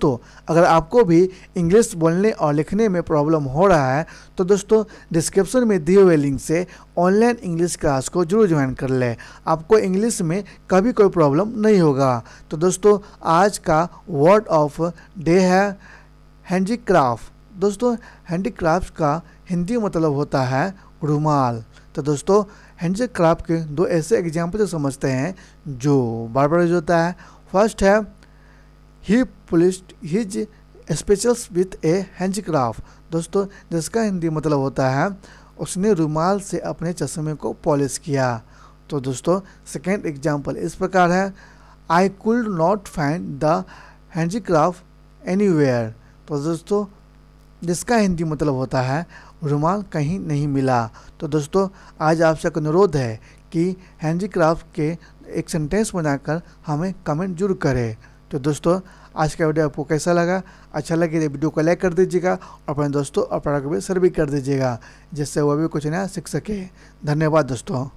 दोस्तों अगर आपको भी इंग्लिश बोलने और लिखने में प्रॉब्लम हो रहा है तो दोस्तों डिस्क्रिप्शन में दिए हुए लिंक से ऑनलाइन इंग्लिश क्लास को जरूर ज्वाइन कर लें आपको इंग्लिश में कभी कोई प्रॉब्लम नहीं होगा तो दोस्तों आज का वर्ड ऑफ डे है हैंडीक्राफ्ट दोस्तों हैंडीक्राफ्ट का हिंदी मतलब होता है रुमाल तो दोस्तों हैंडीक्राफ्ट क्राफ्ट के दो ऐसे एग्जाम्पल समझते हैं जो बार बार यूज होता है फर्स्ट है he polished his specials with a handcraft दोस्तों जिसका हिंदी मतलब होता है उसने रुमाल से अपने चश्मे को पॉलिश किया तो दोस्तों सेकेंड एग्जाम्पल इस प्रकार है I could not find the handicraft anywhere तो दोस्तों जिसका हिंदी मतलब होता है रुमाल कहीं नहीं मिला तो दोस्तों आज आपसे एक अनुरोध है कि हैंडीक्राफ्ट के एक सेंटेंस बनाकर हमें कमेंट जरूर करें तो दोस्तों आज का वीडियो आपको कैसा लगा अच्छा लगे तो वीडियो को लाइक कर दीजिएगा और अपने दोस्तों और पढ़ा को भी शेयर भी कर दीजिएगा जिससे वह भी कुछ नया सीख सके धन्यवाद दोस्तों